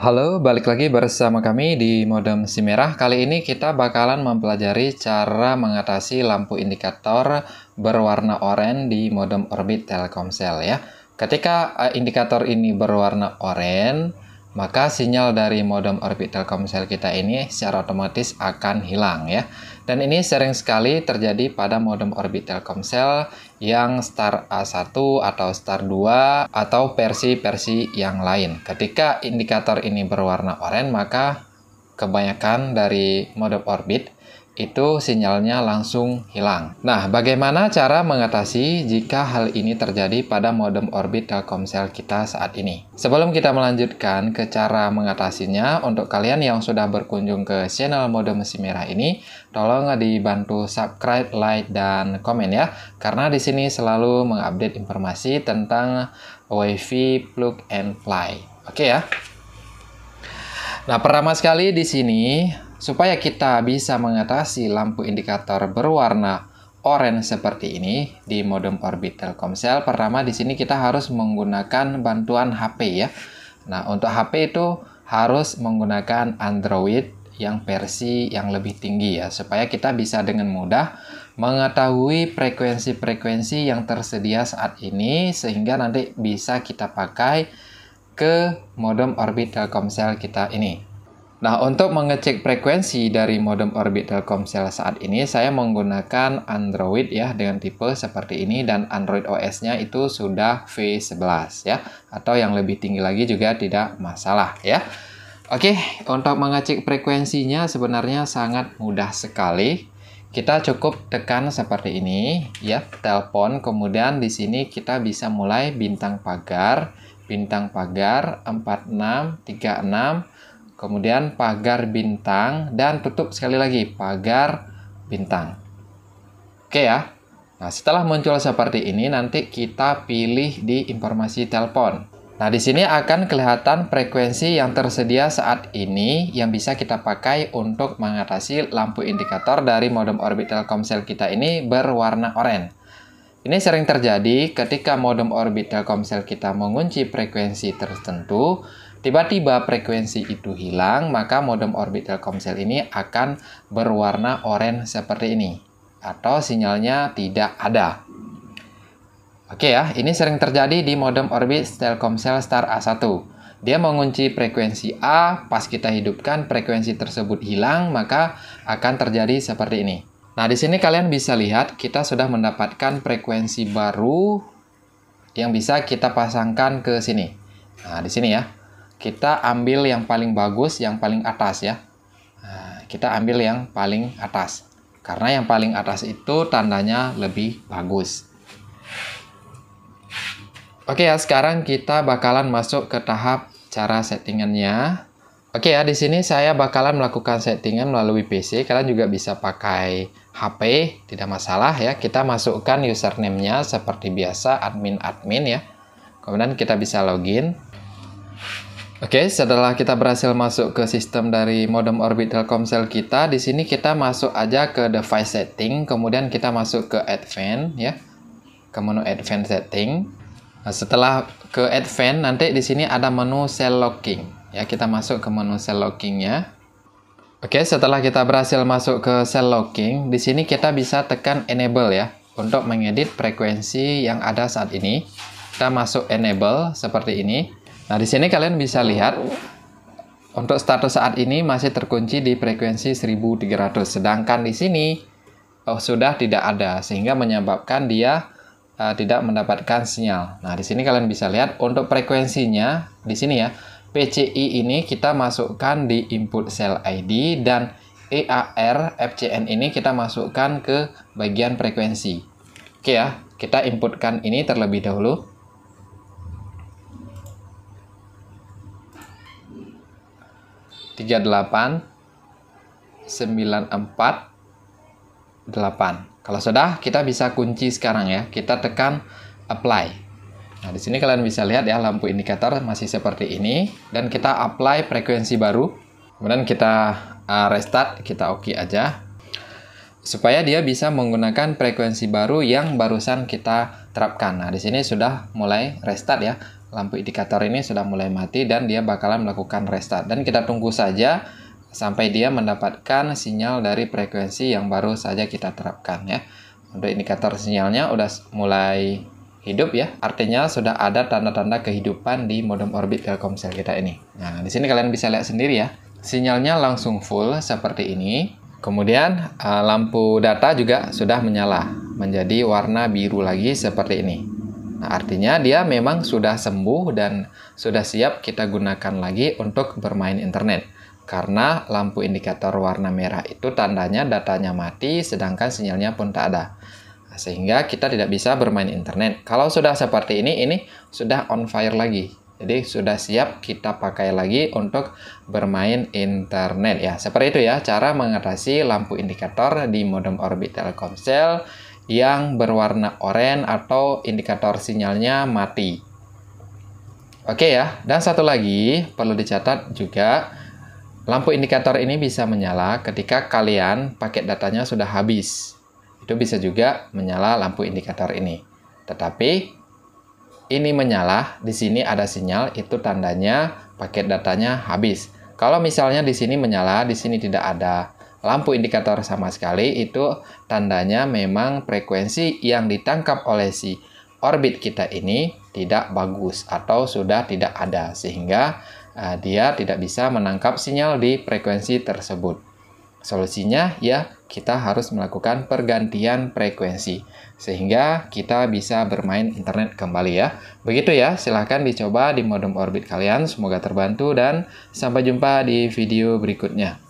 Halo, balik lagi bersama kami di Modem Si Merah. Kali ini kita bakalan mempelajari cara mengatasi lampu indikator berwarna oranye di modem Orbit Telkomsel ya. Ketika eh, indikator ini berwarna oranye, maka sinyal dari modem orbit Telkomsel kita ini secara otomatis akan hilang ya. Dan ini sering sekali terjadi pada modem orbit Telkomsel yang star A1 atau star 2 atau versi-versi yang lain. Ketika indikator ini berwarna oranye, maka kebanyakan dari modem orbit itu sinyalnya langsung hilang. Nah, bagaimana cara mengatasi jika hal ini terjadi pada modem orbit Telkomsel kita saat ini? Sebelum kita melanjutkan ke cara mengatasinya, untuk kalian yang sudah berkunjung ke channel modem Mesin merah ini, tolong dibantu subscribe, like, dan komen ya, karena di sini selalu mengupdate informasi tentang WiFi plug and play. Oke okay ya. Nah, pertama sekali di sini Supaya kita bisa mengatasi lampu indikator berwarna oranye seperti ini di modem orbital Telkomsel, pertama di sini kita harus menggunakan bantuan HP ya. Nah, untuk HP itu harus menggunakan Android yang versi yang lebih tinggi ya supaya kita bisa dengan mudah mengetahui frekuensi-frekuensi yang tersedia saat ini sehingga nanti bisa kita pakai ke modem orbital Telkomsel kita ini. Nah, untuk mengecek frekuensi dari modem Orbit Telkomsel saat ini, saya menggunakan Android ya dengan tipe seperti ini dan Android OS-nya itu sudah V11 ya, atau yang lebih tinggi lagi juga tidak masalah ya. Oke, untuk mengecek frekuensinya sebenarnya sangat mudah sekali. Kita cukup tekan seperti ini ya, telepon, kemudian di sini kita bisa mulai bintang pagar, bintang pagar 4636 kemudian pagar bintang, dan tutup sekali lagi pagar bintang. Oke ya. Nah, setelah muncul seperti ini, nanti kita pilih di informasi telepon. Nah, di sini akan kelihatan frekuensi yang tersedia saat ini yang bisa kita pakai untuk mengatasi lampu indikator dari modem orbit Telkomsel kita ini berwarna oranye. Ini sering terjadi ketika modem orbit Telkomsel kita mengunci frekuensi tertentu, Tiba-tiba frekuensi itu hilang, maka modem orbit Telkomsel ini akan berwarna oranye seperti ini atau sinyalnya tidak ada. Oke ya, ini sering terjadi di modem orbit Telkomsel Star A1. Dia mengunci frekuensi A, pas kita hidupkan frekuensi tersebut hilang, maka akan terjadi seperti ini. Nah, di sini kalian bisa lihat kita sudah mendapatkan frekuensi baru yang bisa kita pasangkan ke sini. Nah, di sini ya kita ambil yang paling bagus, yang paling atas ya. Nah, kita ambil yang paling atas. Karena yang paling atas itu tandanya lebih bagus. Oke ya, sekarang kita bakalan masuk ke tahap cara settingannya. Oke ya, di sini saya bakalan melakukan settingan melalui PC. Kalian juga bisa pakai HP, tidak masalah ya. Kita masukkan username-nya seperti biasa admin-admin ya. Kemudian kita bisa login. Oke, okay, setelah kita berhasil masuk ke sistem dari modem orbit Telkomsel kita, di sini kita masuk aja ke device setting, kemudian kita masuk ke advanced ya. Ke menu advanced setting. Nah, setelah ke advanced nanti di sini ada menu cell locking. Ya, kita masuk ke menu cell locking ya. Oke, okay, setelah kita berhasil masuk ke cell locking, di sini kita bisa tekan enable ya untuk mengedit frekuensi yang ada saat ini. Kita masuk enable seperti ini. Nah, di sini kalian bisa lihat untuk status saat ini masih terkunci di frekuensi 1300, sedangkan di sini oh, sudah tidak ada, sehingga menyebabkan dia uh, tidak mendapatkan sinyal. Nah, di sini kalian bisa lihat untuk frekuensinya di sini ya, PCI ini kita masukkan di input cell ID dan EAR FCN ini kita masukkan ke bagian frekuensi. Oke ya, kita inputkan ini terlebih dahulu. 38 94 8. Kalau sudah, kita bisa kunci sekarang ya. Kita tekan apply. Nah, di sini kalian bisa lihat ya lampu indikator masih seperti ini dan kita apply frekuensi baru. Kemudian kita uh, restart, kita oke okay aja. Supaya dia bisa menggunakan frekuensi baru yang barusan kita terapkan. Nah, di sini sudah mulai restart ya lampu indikator ini sudah mulai mati dan dia bakalan melakukan restart dan kita tunggu saja sampai dia mendapatkan sinyal dari frekuensi yang baru saja kita terapkan ya untuk indikator sinyalnya udah mulai hidup ya artinya sudah ada tanda-tanda kehidupan di modem orbit Telkomsel kita ini nah di sini kalian bisa lihat sendiri ya sinyalnya langsung full seperti ini kemudian eh, lampu data juga sudah menyala menjadi warna biru lagi seperti ini Nah, artinya dia memang sudah sembuh dan sudah siap kita gunakan lagi untuk bermain internet. Karena lampu indikator warna merah itu tandanya datanya mati sedangkan sinyalnya pun tak ada. Nah, sehingga kita tidak bisa bermain internet. Kalau sudah seperti ini, ini sudah on fire lagi. Jadi sudah siap kita pakai lagi untuk bermain internet ya. Seperti itu ya cara mengatasi lampu indikator di modem orbit Telkomsel yang berwarna oranye atau indikator sinyalnya mati. Oke ya, dan satu lagi perlu dicatat juga, lampu indikator ini bisa menyala ketika kalian paket datanya sudah habis. Itu bisa juga menyala lampu indikator ini. Tetapi ini menyala, di sini ada sinyal, itu tandanya paket datanya habis. Kalau misalnya di sini menyala, di sini tidak ada, lampu indikator sama sekali itu tandanya memang frekuensi yang ditangkap oleh si orbit kita ini tidak bagus atau sudah tidak ada sehingga uh, dia tidak bisa menangkap sinyal di frekuensi tersebut. Solusinya ya kita harus melakukan pergantian frekuensi sehingga kita bisa bermain internet kembali ya. Begitu ya, silahkan dicoba di modem orbit kalian. Semoga terbantu dan sampai jumpa di video berikutnya.